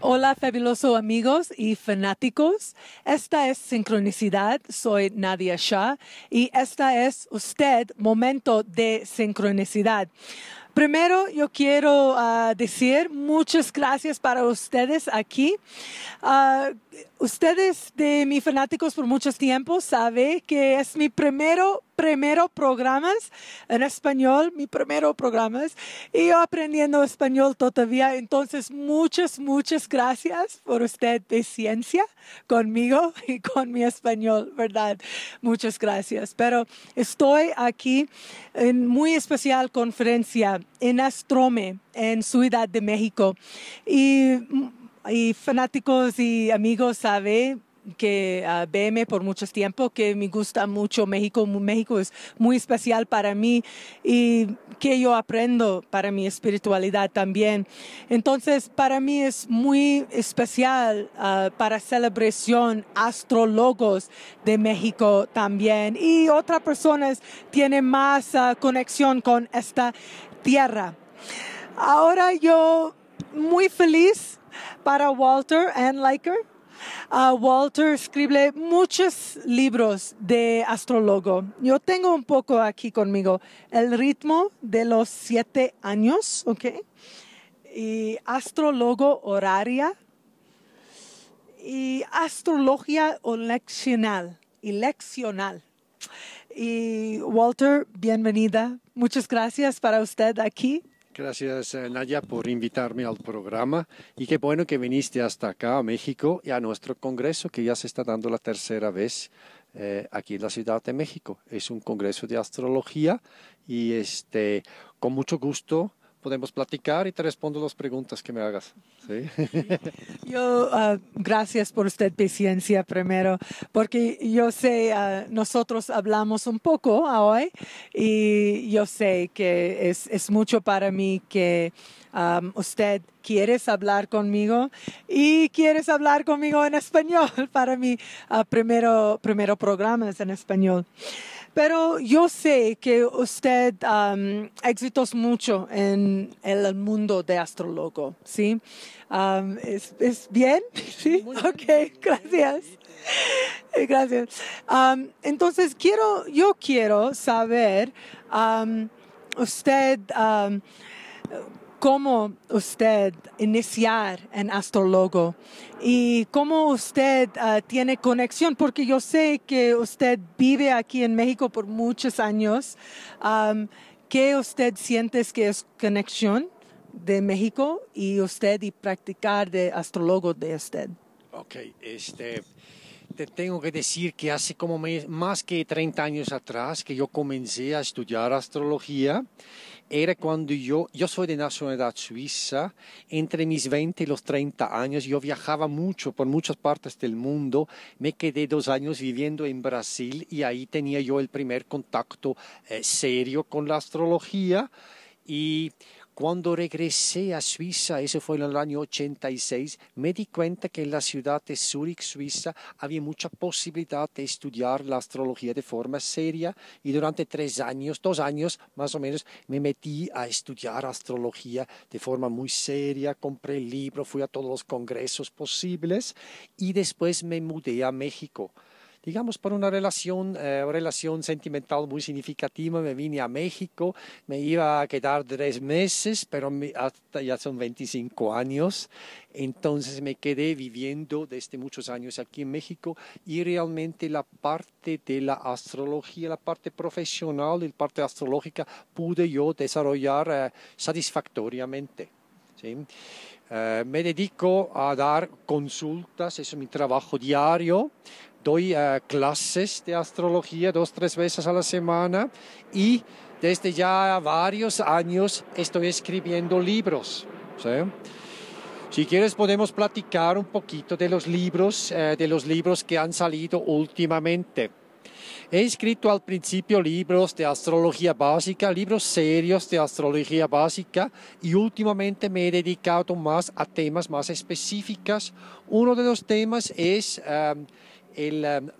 Hola, fabuloso amigos y fanáticos. Esta es Sincronicidad. Soy Nadia Shah y esta es usted, momento de sincronicidad. Primero, yo quiero ah, decir muchas gracias para ustedes aquí. Ah, ustedes de mis fanáticos por muchos tiempos saben que es mi primero primero programas en español, mi primeros programas, y yo aprendiendo español todavía. Entonces, muchas, muchas gracias por usted de ciencia conmigo y con mi español, ¿verdad? Muchas gracias. Pero estoy aquí en muy especial conferencia en Astrome, en Ciudad de México. Y y fanáticos y amigos ¿sabe?, que uh, por mucho tiempo, que me gusta mucho México. México es muy especial para mí y que yo aprendo para mi espiritualidad también. Entonces, para mí es muy especial ah, para celebración astrólogos de México también y otras personas tienen más ah, conexión con esta tierra. Ahora yo muy feliz para Walter and Liker Walter escribe muchos libros de astrólogo. Yo tengo un poco aquí conmigo el ritmo de los siete años, ¿ok? Y astrólogo horaria y astrología leccional y leccional. Y Walter, bienvenida. Muchas gracias para usted aquí. Gracias, eh, Naya por invitarme al programa y qué bueno que viniste hasta acá, a México, y a nuestro Congreso, que ya se está dando la tercera vez eh, aquí en la Ciudad de México. Es un Congreso de Astrología y este, con mucho gusto podemos platicar y te respondo las preguntas que me hagas. Yo, ah, gracias por usted paciencia primero, porque yo sé, ah, nosotros hablamos un poco hoy y yo sé que es, es mucho para mí que ah, usted quieres hablar conmigo y quieres hablar conmigo en español para mi primero, primero programa es en español. Pero yo sé que usted um, exitos mucho en el mundo de astrólogo, ¿sí? Um, ¿es, ¿es, bien? Sí. ok, gracias. Gracias. Um, entonces, quiero, yo quiero saber, um, usted cómo usted iniciar en Astrologo y cómo usted ah, tiene conexión, porque yo sé que usted vive aquí en México por muchos años. ¿Qué usted siente que es conexión de México y usted y practicar de Astrologo de usted? Ok, este te tengo que decir que hace como más que 30 años atrás que yo comencé a estudiar astrología era cuando yo, yo soy de nacionalidad suiza, entre mis 20 y los 30 años yo viajaba mucho por muchas partes del mundo, me quedé dos años viviendo en Brasil y ahí tenía yo el primer contacto eh, serio con la astrología y cuando regresé a Suiza, eso fue en el año 86, me di cuenta que en la ciudad de Zúrich, Suiza, había mucha posibilidad de estudiar la astrología de forma seria y durante tres años, dos años más o menos, me metí a estudiar astrología de forma muy seria, compré el libro, fui a todos los congresos posibles y después me mudé a México digamos, por una relación, eh, relación sentimental muy significativa. Me vine a México, me iba a quedar tres meses, pero hasta ya son 25 años. Entonces me quedé viviendo desde este muchos años aquí en México y realmente la parte de la astrología, la parte profesional y la parte astrológica pude yo desarrollar eh, satisfactoriamente. Eh, me dedico a dar consultas, eso es mi trabajo diario doy eh, clases de astrología dos, tres veces a la semana y desde ya varios años estoy escribiendo libros. Si quieres podemos platicar un poquito de los libros, eh, de los libros que han salido últimamente. He escrito al principio libros de astrología básica, libros serios de astrología básica y últimamente me he dedicado más a temas más específicos. Uno de los temas es... Eh,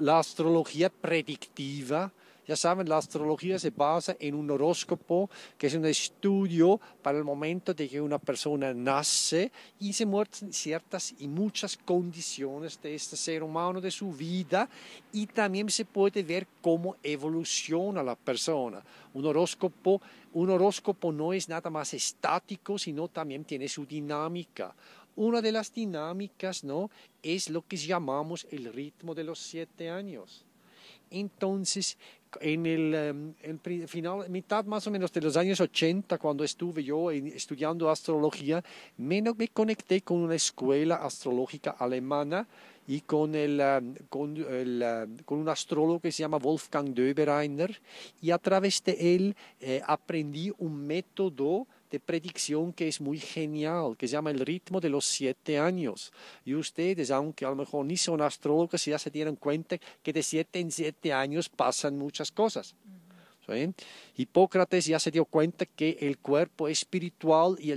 la astrología predictiva. Ya saben, la astrología se basa en un horóscopo, que es un estudio para el momento de que una persona nace y se muestran ciertas y muchas condiciones de este ser humano, de su vida, y también se puede ver cómo evoluciona la persona. Un horóscopo, un horóscopo no es nada más estático, sino también tiene su dinámica. Una de las dinámicas, ¿no? Es lo que llamamos el ritmo de los siete años. Entonces, en el, em, final, mitad más o menos de los años 80, cuando estuve yo estudiando astrología, me, conecté con una escuela astrológica alemana y con, el, em, em, con, un astrólogo que se llama Wolfgang Döbereiner, y a través de él eh, aprendí un método de predicción que es muy genial, que se llama el ritmo de los siete años. Y ustedes, aunque a lo mejor ni son astrólogos, ya se dieron cuenta que de siete en siete años pasan muchas cosas. Hipócrates ya se dio cuenta que el cuerpo espiritual y,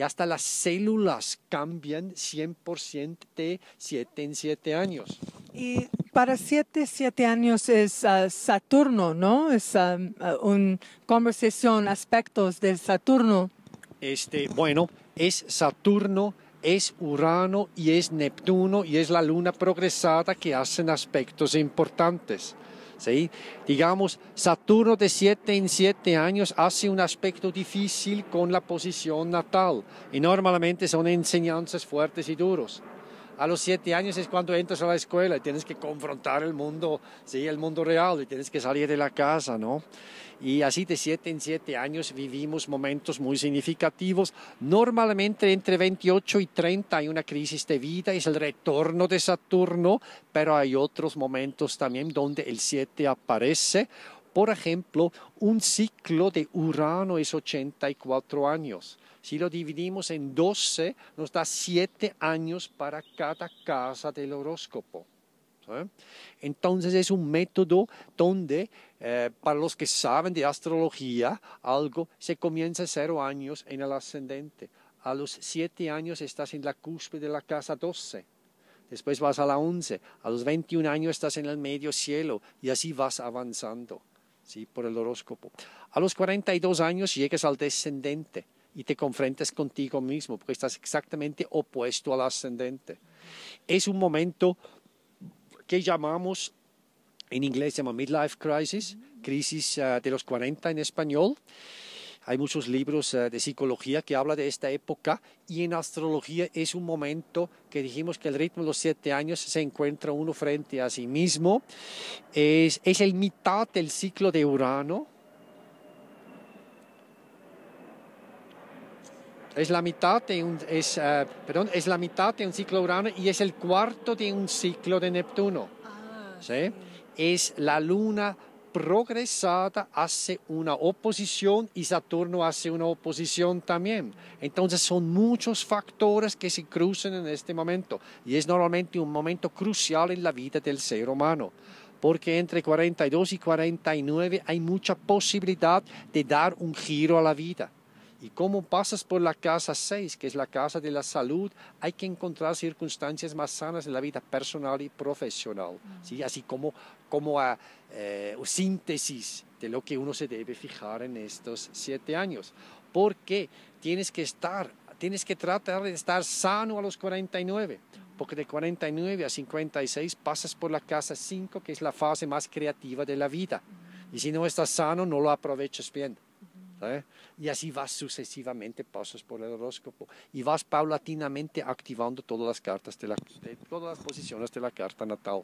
hasta las células cambian 100% de siete en siete años para siete, siete años es ah, Saturno, ¿no? Es ah, ah, una conversación, aspectos de Saturno. Este, bueno, es Saturno, es Urano y es Neptuno y es la luna progresada que hacen aspectos importantes. ¿sí? Digamos, Saturno de siete en siete años hace un aspecto difícil con la posición natal y normalmente son enseñanzas fuertes y duras a los siete años es cuando entras a la escuela y tienes que confrontar el mundo, sí, el mundo real y tienes que salir de la casa, ¿no? Y así de siete en siete años vivimos momentos muy significativos. Normalmente entre 28 y 30 hay una crisis de vida, es el retorno de Saturno, pero hay otros momentos también donde el 7 aparece por ejemplo, un ciclo de Urano es 84 años. Si lo dividimos en 12, nos da 7 años para cada casa del horóscopo. Entonces es un método donde eh, para los que saben de astrología algo se comienza cero años en el ascendente. A los 7 años estás en la cúspide de la casa 12. Después vas a la 11. A los 21 años estás en el medio cielo y así vas avanzando. ¿sí? por el horóscopo. A los 42 años llegas al descendente y te confrontas contigo mismo, porque estás exactamente opuesto al ascendente. Es un momento que llamamos, en inglés se llama midlife crisis, crisis ah, de los 40 en español. Hay muchos libros eh, de psicología que habla de esta época y en astrología es un momento que dijimos que el ritmo de los siete años se encuentra uno frente a sí mismo. Es, es el mitad del ciclo de Urano. Es la mitad de un, eh, perdón, es la mitad de ciclo de Urano y es el cuarto de un ciclo de Neptuno. Ah, es la luna progresada hace una oposición y Saturno hace una oposición también. Entonces son muchos factores que se cruzan en este momento y es normalmente un momento crucial en la vida del ser humano porque entre 42 y 49 hay mucha posibilidad de dar un giro a la vida. Y como pasas por la casa 6, que es la casa de la salud, hay que encontrar circunstancias más sanas en la vida personal y profesional, así como como a eh, síntesis de lo que uno se debe fijar en estos siete años. Porque tienes que estar, tienes que tratar de estar sano a los 49, porque de 49 a 56 pasas por la casa 5, que es la fase más creativa de la vida. Y si no estás sano, no lo aprovechas bien. ¿eh? Y así vas sucesivamente, pasas por el horóscopo y vas paulatinamente activando todas las cartas todas las posiciones de la carta natal.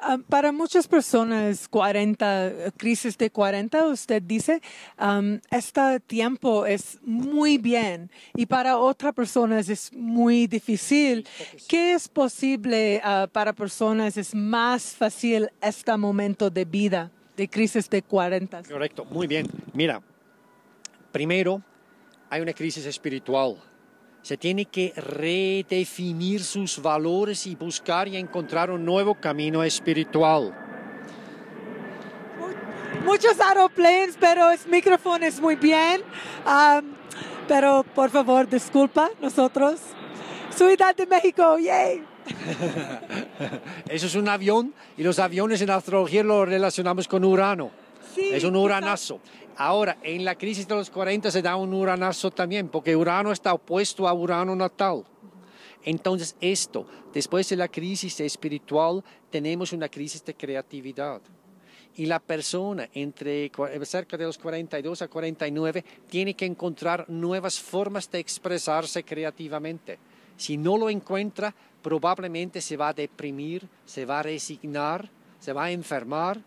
Um, para muchas personas, 40, crisis de 40, usted dice, um, este tiempo es muy bien y para otras personas es muy difícil. ¿Qué es posible uh, para personas es más fácil este momento de vida, de crisis de 40? Correcto, muy bien. Mira, primero hay una crisis espiritual se tiene que redefinir sus valores y buscar y encontrar un nuevo camino espiritual. Muchos aeroplanes, pero el micrófono es muy bien. pero por favor, disculpa, nosotros. Ciudad de México, yay. Eso es un avión y los aviones en astrología lo relacionamos con Urano es un uranazo. Ahora, en la crisis de los 40 se da un uranazo también, porque Urano está opuesto a Urano natal. Entonces, esto, después de la crisis espiritual, tenemos una crisis de creatividad. Y la persona entre eh, cerca de los 42 a 49 tiene que encontrar nuevas formas de expresarse creativamente. Si no lo encuentra, probablemente se va a deprimir, se va a resignar, se va a enfermar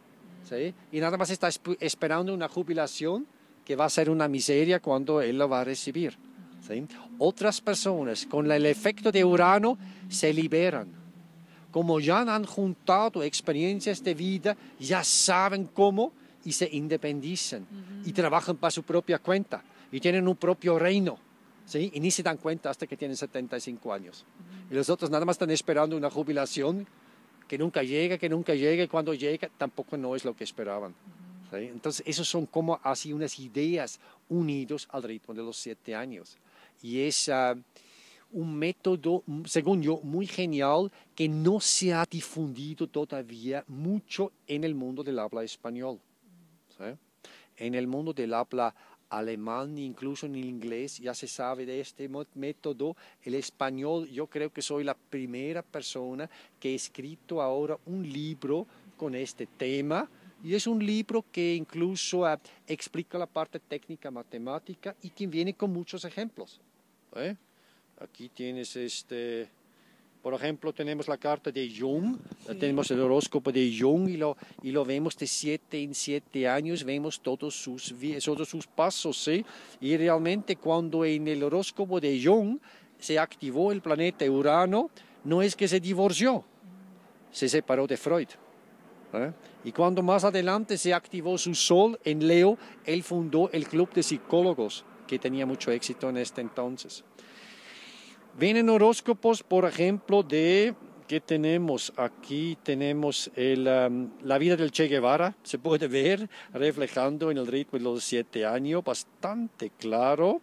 y nada más está esperando una jubilación que va a ser una miseria cuando él lo va a recibir. Otras personas con el efecto de Urano se liberan. Como ya han juntado experiencias de vida, ya saben cómo y se independicen y trabajan para su propia cuenta y tienen un propio reino. Y ni se dan cuenta hasta que tienen 75 años. Y los otros nada más están esperando una jubilación que nunca llega, que nunca llega, cuando llega tampoco no es lo que esperaban. Entonces, esos son como así unas ideas unidos al ritmo de los siete años. Y es ah, un método, según yo, muy genial que no se ha difundido todavía mucho en el mundo del habla español. En el mundo del habla alemán, incluso en inglés, ya se sabe de este método. El español, yo creo que soy la primera persona que ha escrito ahora un libro con este tema. Y es un libro que incluso ah, explica la parte técnica matemática y que viene con muchos ejemplos. ¿eh? Aquí tienes este... Por ejemplo, tenemos la carta de Jung, tenemos el horóscopo de Jung y lo, vemos de siete en siete años, vemos todos sus, sus pasos, Y realmente cuando en el horóscopo de Jung se activó el planeta Urano, no es que se divorció, se separó de Freud. ¿eh? Y cuando más adelante se activó su sol en Leo, él fundó el Club de Psicólogos, que tenía mucho éxito en este entonces. Vienen horóscopos, por ejemplo, de que tenemos aquí? Tenemos la vida del Che Guevara, se puede ver reflejando en el ritmo de los siete años, bastante claro.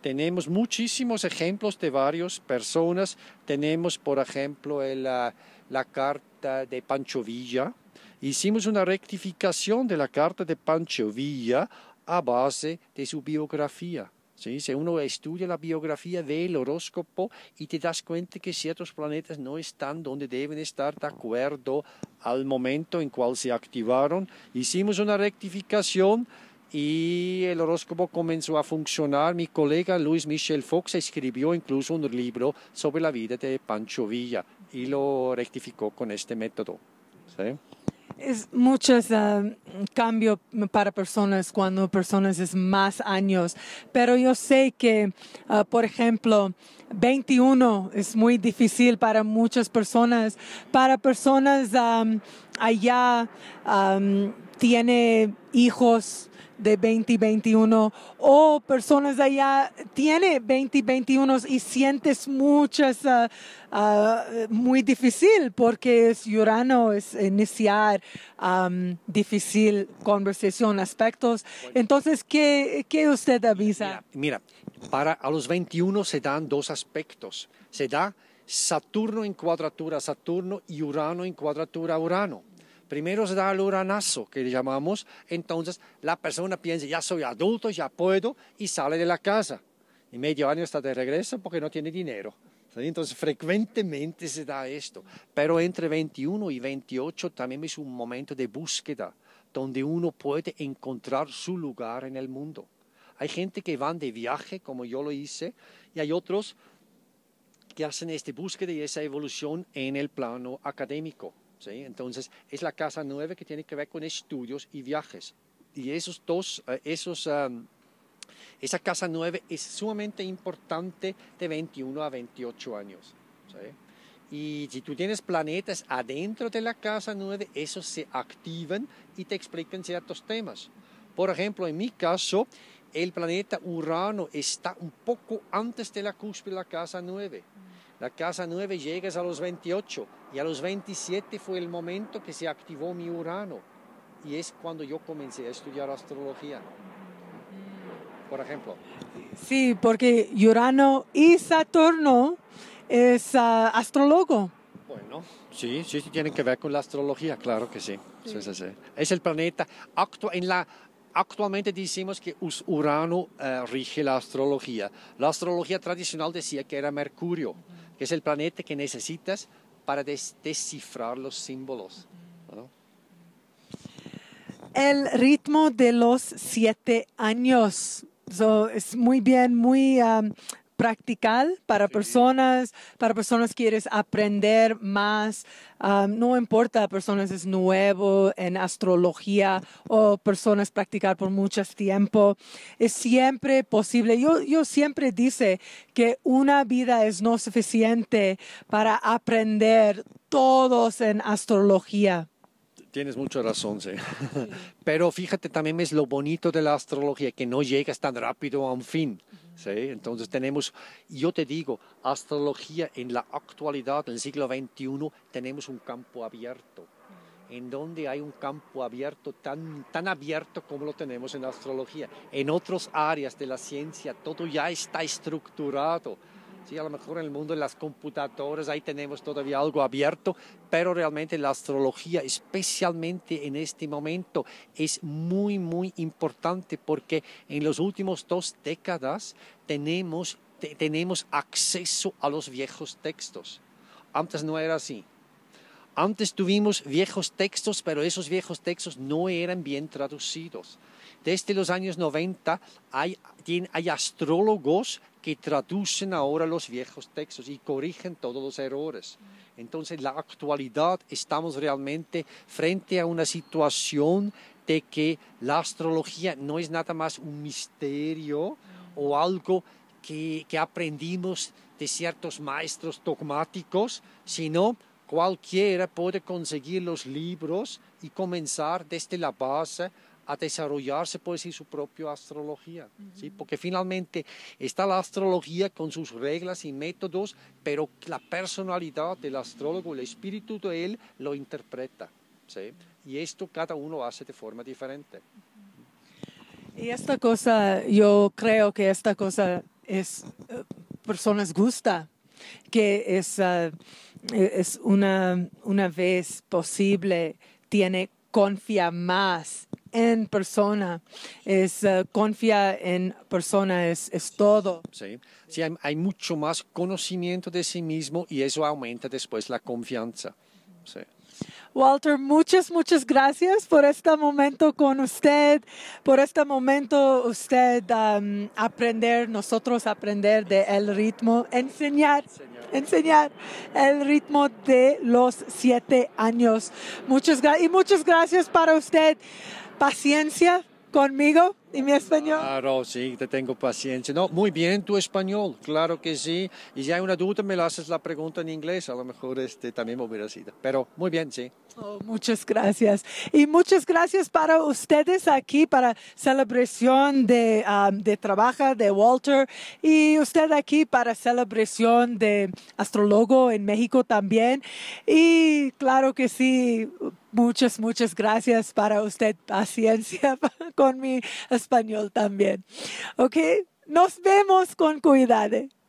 Tenemos muchísimos ejemplos de varias personas. Tenemos, por ejemplo, ah, la carta de Pancho Villa. Hicimos una rectificación de la carta de Pancho Villa a base de su biografía. Si uno estudia la biografía del horóscopo y te das cuenta que ciertos planetas no están donde deben estar de acuerdo al momento en cual se activaron, hicimos una rectificación y el horóscopo comenzó a funcionar. Mi colega Luis Michel Fox escribió incluso un libro sobre la vida de Pancho Villa y lo rectificó con este método. Es mucho um, cambio para personas cuando personas es más años, pero yo sé que, uh, por ejemplo, 21 es muy difícil para muchas personas, para personas um, allá um, tiene hijos de 2021 o personas allá tiene 2021 y sientes muchas ah, ah, muy difícil porque es Urano es iniciar difícil conversación aspectos entonces qué, qué usted avisa mira, para a los 21 se dan dos aspectos se da Saturno en cuadratura Saturno y Urano en cuadratura Urano Primero se da el uranazo, que le llamamos. Entonces la persona piensa, ya soy adulto, ya puedo, y sale de la casa. Y medio año está de regreso porque no tiene dinero. Entonces, frecuentemente se da esto. Pero entre 21 y 28 también es un momento de búsqueda, donde uno puede encontrar su lugar en el mundo. Hay gente que van de viaje, como yo lo hice, y hay otros que hacen esta búsqueda y esa evolución en el plano académico. Entonces, es la casa 9 que tiene que ver con estudios y viajes. Y esos dos, eh, esos, esa casa 9 es sumamente importante de 21 a 28 años. Y si tú tienes planetas adentro de la casa 9, esos se activan y te explican ciertos temas. Por ejemplo, en mi caso, el planeta Urano está un poco antes de la cúspide de la casa 9. La casa 9 llegas a los 28. Y a los 27 fue el momento que se activó mi Urano. Y es cuando yo comencé a estudiar astrología. Por ejemplo. Sí, porque Urano y Saturno es ah, astrólogo. Bueno, sí, sí, tienen que ver con la astrología, claro que sí. es el planeta. actualmente decimos que Urano eh, rige la astrología. La astrología tradicional decía que era Mercurio, que es el planeta que necesitas para descifrar los símbolos. El ritmo de los siete años. es muy bien, muy, um, practical para personas, para personas que quieres aprender más. Um, no importa, personas es nuevo en astrología o personas practicar por mucho tiempo. Es siempre posible. Yo, yo siempre dice que una vida es no suficiente para aprender todos en astrología. Tienes mucha razón, sí. Pero fíjate también es lo bonito de la astrología, que no llegas tan rápido a un fin. ¿sí? Entonces tenemos, yo te digo, astrología en la actualidad, en el siglo XXI, tenemos un campo abierto. Mm. En donde hay un campo abierto, tan, tan abierto como lo tenemos en astrología. En otras áreas de la ciencia todo ya está estructurado a lo mejor en el mundo de las computadoras ahí tenemos todavía algo abierto, pero realmente la astrología, especialmente en este momento, es muy, muy importante porque en los últimos dos décadas tenemos, acceso a los viejos textos. Antes no era así. Antes tuvimos viejos textos, pero esos viejos textos no eran bien traducidos. Desde los años 90 hay, hay astrólogos que traducen ahora los viejos textos y corrigen todos los errores. Entonces, en la actualidad estamos realmente frente a una situación de que la astrología no es nada más un misterio o algo que, aprendimos de ciertos maestros dogmáticos, sino cualquiera puede conseguir los libros y comenzar desde la base a desarrollarse, puede ser su propia astrología, ¿sí? Porque finalmente está la astrología con sus reglas y métodos, pero la personalidad del astrólogo, el espíritu de él, lo interpreta, Y esto cada uno hace de forma diferente. Y esta cosa, yo creo que esta cosa es, eh, personas gusta, que ah, e-, es, una, una vez posible, tiene confianza más en persona, es eh, confía en persona, es, todo. Sí, hay, mucho más conocimiento de sí mismo y eso aumenta después la confianza. Walter, muchas, muchas gracias por este momento con usted, por este momento usted um, aprender, nosotros aprender del ritmo, enseñar, enseñar el ritmo de los siete años. Muchas y muchas gracias para usted paciencia conmigo y mi español. Claro, sí, te tengo paciencia. No, muy bien tu español, claro que sí. Y si hay una duda, me la haces la pregunta en inglés, a lo mejor este, también me hubiera sido. Pero muy bien, sí. Oh, muchas gracias. Y muchas gracias para ustedes aquí, para celebración de, um, de trabajo de Walter y usted aquí para celebración de astrólogo en México también. Y claro que sí, muchas, muchas gracias para usted paciencia con mi español también. Ok, nos vemos con cuidado.